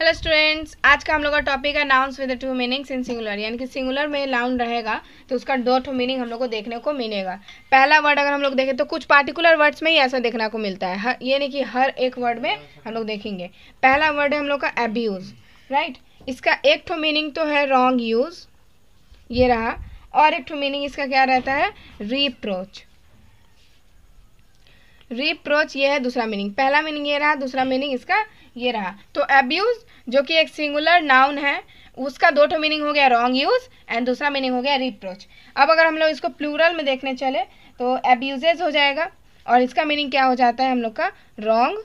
Hello students आज का हम लोग का टॉपिक है nouns with two meanings in singular यानी कि सिंगुलर में लाउन रहेगा तो उसका दो टू मीनिंग हम लोग को देखने को मिलेगा पहला वर्ड अगर हम लोग देखें तो कुछ पार्टिकुलर वर्ड्स में ही ऐसा देखने को मिलता है ये नहीं कि हर एक वर्ड में हम लोग देखेंगे पहला वर्ड है हम लोग का एब्यूज़ राइट इसका एक ठो मीनिंग तो है रॉन्ग यूज़ ये रहा और एक टू मीनिंग इसका क्या रहता है रिप्रोच रिप्रोच ये है दूसरा मीनिंग पहला मीनिंग ये रहा दूसरा मीनिंग इसका ये रहा तो एब्यूज जो कि एक सिंगुलर नाउन है उसका दो ठो मीनिंग हो गया रॉन्ग यूज एंड दूसरा मीनिंग हो गया रिप्रोच अब अगर हम लोग इसको प्लूरल में देखने चले तो एब्यूजेज हो जाएगा और इसका मीनिंग क्या हो जाता है हम लोग का रॉन्ग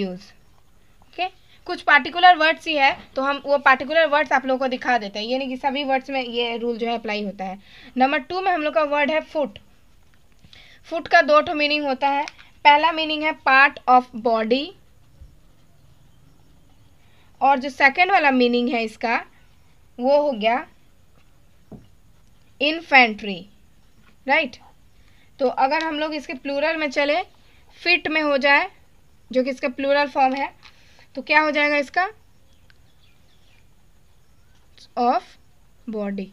यूज ओके कुछ पार्टिकुलर वर्ड्स ही है तो हम वो पार्टिकुलर वर्ड्स आप लोगों को दिखा देते हैं यानी कि सभी वर्ड्स में ये रूल जो है अप्लाई होता है नंबर टू में हम लोग का वर्ड है फुट फुट का दो ठो मीनिंग होता है पहला मीनिंग है पार्ट ऑफ बॉडी और जो सेकेंड वाला मीनिंग है इसका वो हो गया इन्फेंट्री राइट तो अगर हम लोग इसके प्लूरल में चले फिट में हो जाए जो कि इसका प्लूरल फॉर्म है तो क्या हो जाएगा इसका of body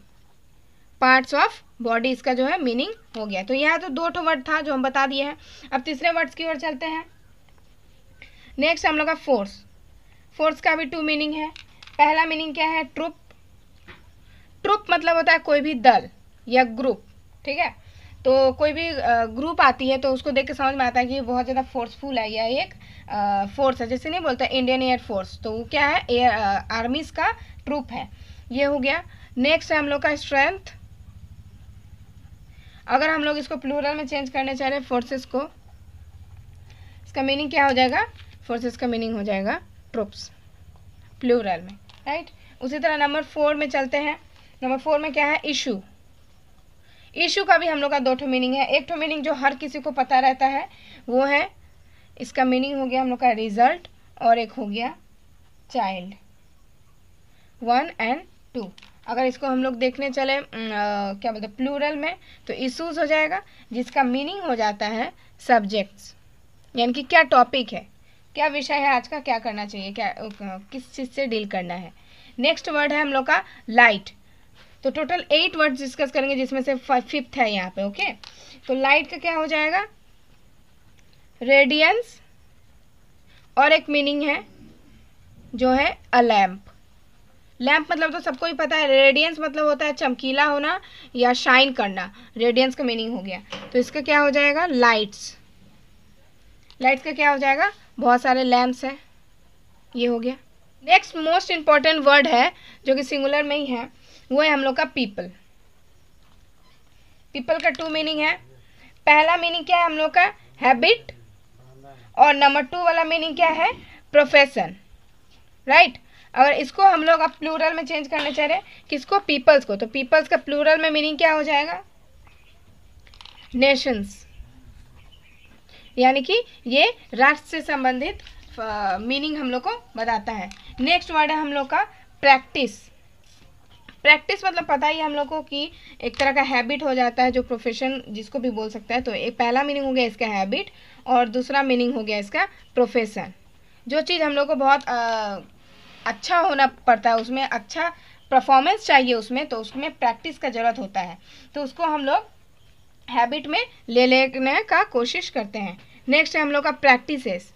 parts of body इसका जो है मीनिंग हो गया तो यह तो दो ठो वर्ड था जो हम बता दिए हैं अब तीसरे वर्ड्स की ओर चलते हैं नेक्स्ट हम लोग का फोर्स फोर्स का भी टू मीनिंग है पहला मीनिंग क्या है ट्रुप ट्रुप मतलब होता है कोई भी दल या ग्रुप ठीक है तो कोई भी ग्रुप आती है तो उसको देख के समझ में आता है कि ये बहुत ज़्यादा फोर्सफुल है या एक फोर्स है जैसे नहीं बोलता इंडियन एयर फोर्स तो वो क्या है एयर आर्मीज का ट्रुप है ये हो गया नेक्स्ट है हम लोग का स्ट्रेंथ अगर हम लोग इसको प्लूरल में चेंज करने चाह रहे फोर्सेस को इसका मीनिंग क्या हो जाएगा फोर्सेस का मीनिंग हो जाएगा ट्रूप्स प्लूरल में राइट उसी तरह नंबर फोर में चलते हैं नंबर फोर में क्या है इशू इशू का भी हम लोग का दो ठो मीनिंग है एक ठो मीनिंग जो हर किसी को पता रहता है वो है इसका मीनिंग हो गया हम लोग का रिजल्ट और एक हो गया चाइल्ड वन एंड टू अगर इसको हम लोग देखने चले आ, क्या बोलते प्लूरल में तो इशूज़ हो जाएगा जिसका मीनिंग हो जाता है सब्जेक्ट्स यानी कि क्या टॉपिक है क्या विषय है आज का क्या करना चाहिए क्या किस चीज़ से डील करना है नेक्स्ट वर्ड है हम लोग का लाइट तो टोटल एट वर्ड डिस्कस करेंगे जिसमें से फिफ्थ है यहाँ पे ओके तो लाइट का क्या हो जाएगा रेडियंस और एक मीनिंग है जो है अ लैम्प लैम्प मतलब तो सबको ही पता है रेडियंस मतलब होता है चमकीला होना या शाइन करना रेडियंस का मीनिंग हो गया तो इसका क्या हो जाएगा लाइट्स लाइट्स का क्या हो जाएगा बहुत सारे लैम्प्स हैं ये हो गया नेक्स्ट मोस्ट इम्पॉर्टेंट वर्ड है जो कि सिंगुलर में ही है वो है हम लोग का पीपल पीपल का टू मीनिंग है पहला मीनिंग क्या है हम लोग का हैबिट और नंबर टू वाला मीनिंग क्या है प्रोफेशन राइट right? अगर इसको हम लोग अब प्लूरल में चेंज करना चाह रहे हैं किसको पीपल्स को तो पीपल्स का प्लूरल में मीनिंग क्या हो जाएगा नेशंस यानी कि ये राष्ट्र से संबंधित मीनिंग हम लोग को बताता है नेक्स्ट वर्ड है हम लोग का प्रैक्टिस प्रैक्टिस मतलब पता ही हम लोग को कि एक तरह का हैबिट हो जाता है जो प्रोफेशन जिसको भी बोल सकता है तो एक पहला मीनिंग हो गया इसका हैबिट और दूसरा मीनिंग हो गया इसका प्रोफेशन जो चीज़ हम लोग को बहुत आ, अच्छा होना पड़ता है उसमें अच्छा परफॉर्मेंस चाहिए उसमें तो उसमें प्रैक्टिस का ज़रूरत होता है तो उसको हम लोग हैबिट में ले लेने का कोशिश करते हैं नेक्स्ट है हम लोग का प्रैक्टिसेस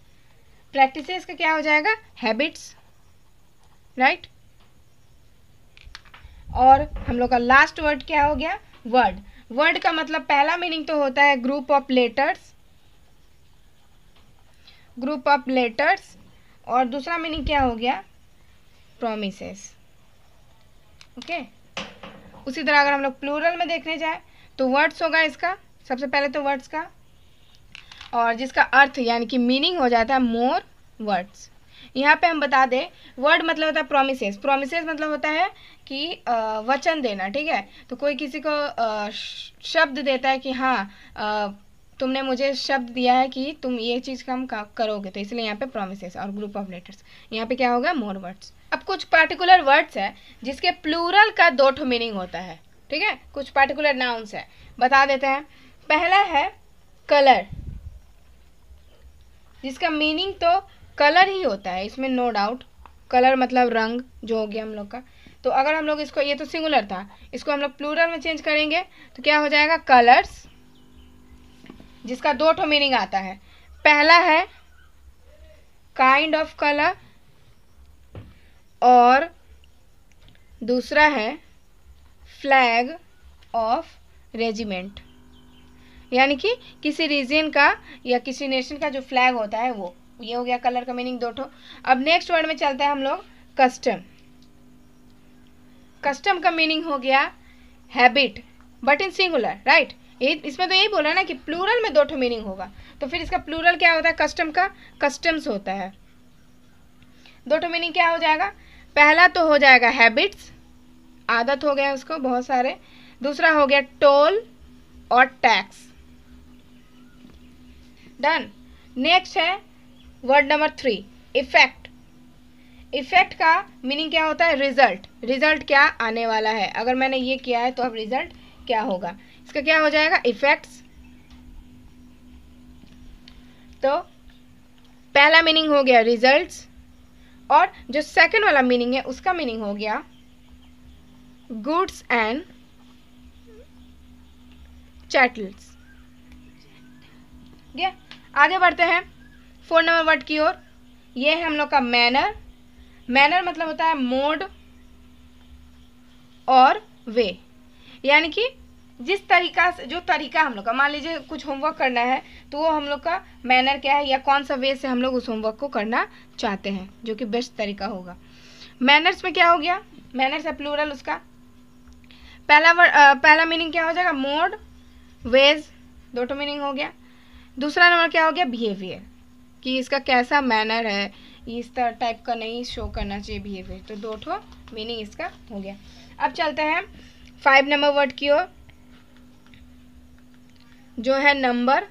प्रैक्टिसेस का क्या हो जाएगा हैबिट्स राइट और हम लोग का लास्ट वर्ड क्या हो गया वर्ड वर्ड का मतलब पहला मीनिंग तो होता है group of letters group of letters और दूसरा मीनिंग क्या हो गया प्रोमिसेस ओके okay? उसी तरह अगर हम लोग प्लूरल में देखने जाए तो वर्ड्स होगा इसका सबसे पहले तो वर्ड्स का और जिसका अर्थ यानी कि मीनिंग हो जाता है मोर वर्ड्स यहाँ पे हम बता दें वर्ड मतलब होता है प्रोमिसेस प्रोमिसेस मतलब होता है कि वचन देना ठीक है तो कोई किसी को शब्द देता है कि हाँ तुमने मुझे शब्द दिया है कि तुम ये चीज़ कम करोगे तो इसलिए यहाँ पे प्रोमिसेस और ग्रुप ऑफ लेटर्स यहाँ पे क्या होगा मोर वर्ड्स अब कुछ पार्टिकुलर वर्ड्स है जिसके प्लूरल का दो ठो मीनिंग होता है ठीक है कुछ पार्टिकुलर नाउन्स है बता देते हैं पहला है कलर जिसका मीनिंग तो कलर ही होता है इसमें नो डाउट कलर मतलब रंग जो हो गया हम लोग का तो अगर हम लोग इसको ये तो सिंगुलर था इसको हम लोग प्लूरल में चेंज करेंगे तो क्या हो जाएगा कलर्स जिसका दो ठो मीनिंग आता है पहला है काइंड ऑफ कलर और दूसरा है फ्लैग ऑफ रेजिमेंट यानी कि किसी रीजन का या किसी नेशन का जो फ्लैग होता है वो ये हो गया कलर का मीनिंग दो ठो अब नेक्स्ट वर्ड में चलते हैं हम लोग कस्टम कस्टम का मीनिंग हो गया habit but in singular right इसमें तो यही बोला है ना कि प्लूरल में दो ठो मीनिंग होगा तो फिर इसका प्लूरल क्या होता है कस्टम का कस्टम्स होता है दो ठो मीनिंग क्या हो जाएगा पहला तो हो जाएगा हैबिट्स आदत हो गया उसको बहुत सारे दूसरा हो गया टोल और टैक्स डन नेक्स्ट है word number three effect effect का मीनिंग क्या होता है रिजल्ट रिजल्ट क्या आने वाला है अगर मैंने ये किया है तो अब रिजल्ट क्या होगा इसका क्या हो जाएगा इफेक्ट्स तो पहला मीनिंग हो गया रिजल्ट्स और जो सेकंड वाला मीनिंग है उसका मीनिंग हो गया गुड्स एंड चैटल्स गया आगे बढ़ते हैं फोर नंबर वर्ड की ओर ये है हम लोग का मैनर मैनर मतलब होता है मोड और वे यानी कि जिस तरीका से जो तरीका हम लोग का मान लीजिए कुछ होमवर्क करना है तो वो हम लोग का मैनर क्या है या कौन सा वे से हम लोग उस होमवर्क को करना चाहते हैं जो कि बेस्ट तरीका होगा मैनर्स में क्या हो गया मैनर्स है प्लूरल उसका पहला वर्ड पहला मीनिंग क्या हो जाएगा मोड वेज दो टो मीनिंग हो गया दूसरा नंबर क्या हो गया बिहेवियर कि इसका कैसा मैनर है इस तरह टाइप का नहीं शो करना चाहिए बिहेवियर तो दो ठो मीनिंग इसका हो गया अब चलते हैं फाइव नंबर वर्ड की ओर जो है नंबर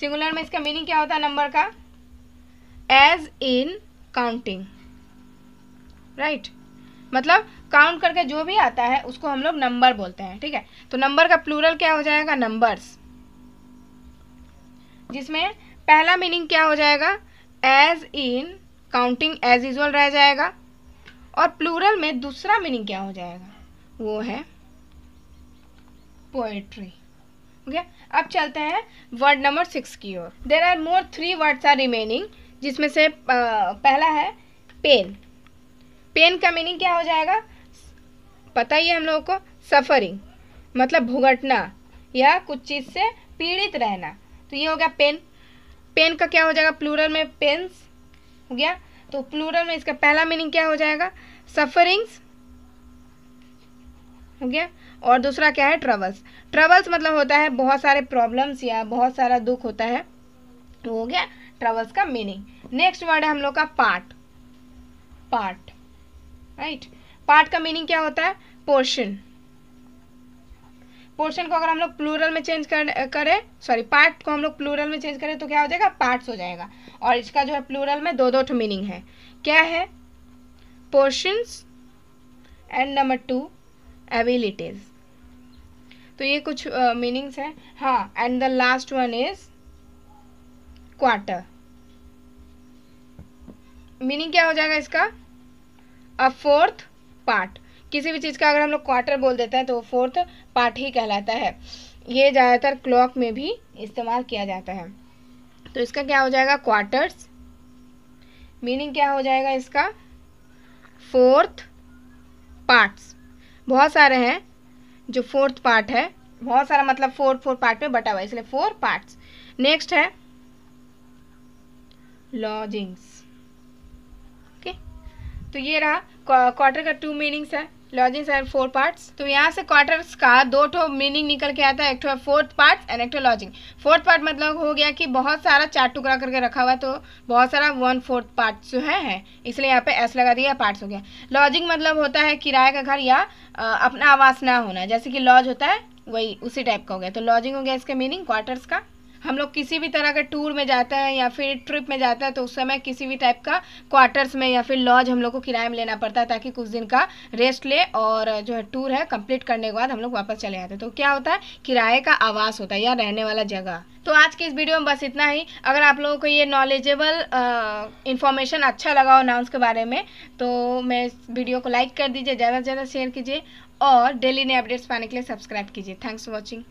सिंगुलर में इसका मीनिंग क्या होता है नंबर का एज इन काउंटिंग राइट मतलब काउंट करके जो भी आता है उसको हम लोग नंबर बोलते हैं ठीक है तो नंबर का प्लूरल क्या हो जाएगा नंबर्स जिसमें पहला मीनिंग क्या हो जाएगा as in counting as usual रह जाएगा और प्लूरल में दूसरा मीनिंग क्या हो जाएगा वो है पोएट्री ओके अब चलते हैं वर्ड नंबर सिक्स की ओर there are more three words are remaining जिसमें से पहला है पेन पेन का मीनिंग क्या हो जाएगा पता ही है हम लोगों को सफरिंग मतलब भुगतना या कुछ चीज़ से पीड़ित रहना तो ये हो गया पेन पेन का क्या हो जाएगा प्लूरल में पेन्स हो गया तो प्लूरल में इसका पहला मीनिंग क्या हो जाएगा सफरिंग्स हो गया और दूसरा क्या है ट्रबल्स ट्रबल्स मतलब होता है बहुत सारे प्रॉब्लम्स या बहुत सारा दुख होता है तो हो गया ट्रबल्स का मीनिंग नेक्स्ट वर्ड है हम लोग का पार्ट पार्ट राइट पार्ट का मीनिंग क्या होता है पोर्शन पोर्शन को अगर हम लोग प्लूरल में चेंज कर करें सॉरी पार्ट को हम लोग प्लूरल में चेंज करें तो क्या हो जाएगा पार्ट्स हो जाएगा और इसका जो है प्लूरल में दो दो ठो मीनिंग है क्या है portions and number two abilities तो ये कुछ मीनिंग्स uh, हैं हाँ and the last one is quarter meaning क्या हो जाएगा इसका अ फोर्थ पार्ट किसी भी चीज़ का अगर हम लोग क्वार्टर बोल देते हैं तो फोर्थ पार्ट ही कहलाता है ये ज़्यादातर क्लॉक में भी इस्तेमाल किया जाता है तो इसका क्या हो जाएगा क्वार्टर्स मीनिंग क्या हो जाएगा इसका फोर्थ पार्ट्स बहुत सारे हैं जो फोर्थ पार्ट है बहुत सारा मतलब फोर फोर पार्ट में बटा हुआ है इसलिए फोर पार्ट्स नेक्स्ट है लॉजिंग्स ओके okay? तो ये रहा क्वार्टर का टू मीनिंग्स है लॉजिंग आर फोर पार्ट्स तो यहाँ से क्वार्टर्स का दो ठो मीनिंग निकल के आता है एक ठो फोर्थ पार्ट एंड एक ठो लॉजिंग फोर्थ पार्ट मतलब हो गया कि बहुत सारा चार टुकड़ा करके रखा हुआ है तो बहुत सारा वन फोर्थ पार्ट जो है, है। इसलिए यहाँ पे एस लगा दिया पार्ट्स हो गया लॉजिंग मतलब होता है किराए का घर या अपना आवास ना होना जैसे कि लॉज होता है वही उसी टाइप का हो गया तो लॉजिंग हो गया इसका मीनिंग क्वार्टर्स का हम लोग किसी भी तरह का टूर में जाता है या फिर ट्रिप में जाता है तो उस समय किसी भी टाइप का क्वार्टर्स में या फिर लॉज हम लोग को किराए में लेना पड़ता है ताकि कुछ दिन का रेस्ट ले और जो है टूर है कंप्लीट करने के बाद हम लोग वापस चले आते हैं तो क्या होता है किराए का आवास होता है या रहने वाला जगह तो आज के इस वीडियो में बस इतना ही अगर आप लोगों को ये नॉलेजेबल इन्फॉर्मेशन अच्छा लगा हो नाउंस के बारे में तो मैं इस वीडियो को लाइक कर दीजिए ज़्यादा से ज़्यादा शेयर कीजिए और डेली नए अपडेट्स पाने के लिए सब्सक्राइब कीजिए थैंक्स फॉर वॉचिंग